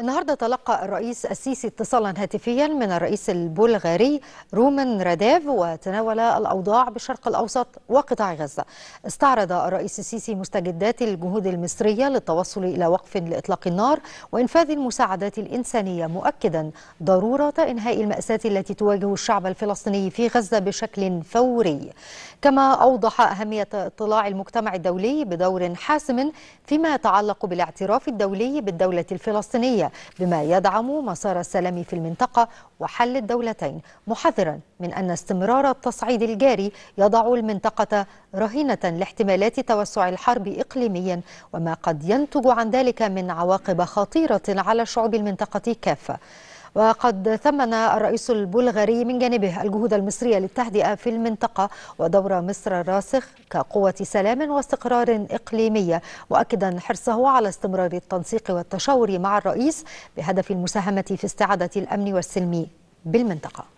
النهارده تلقى الرئيس السيسي اتصالا هاتفيا من الرئيس البلغاري رومان راديف وتناول الاوضاع بالشرق الاوسط وقطاع غزه. استعرض الرئيس السيسي مستجدات الجهود المصريه للتوصل الى وقف لاطلاق النار وانفاذ المساعدات الانسانيه مؤكدا ضروره انهاء الماساه التي تواجه الشعب الفلسطيني في غزه بشكل فوري. كما اوضح اهميه اطلاع المجتمع الدولي بدور حاسم فيما يتعلق بالاعتراف الدولي بالدوله الفلسطينيه بما يدعم مسار السلام في المنطقة وحل الدولتين محذرا من أن استمرار التصعيد الجاري يضع المنطقة رهينة لاحتمالات توسع الحرب إقليميا وما قد ينتج عن ذلك من عواقب خطيرة على شعوب المنطقة كافة وقد ثمن الرئيس البلغاري من جانبه الجهود المصرية للتهدئة في المنطقة ودور مصر الراسخ كقوة سلام واستقرار إقليمية مؤكدا حرصه على استمرار التنسيق والتشاور مع الرئيس بهدف المساهمة في استعادة الأمن والسلم بالمنطقة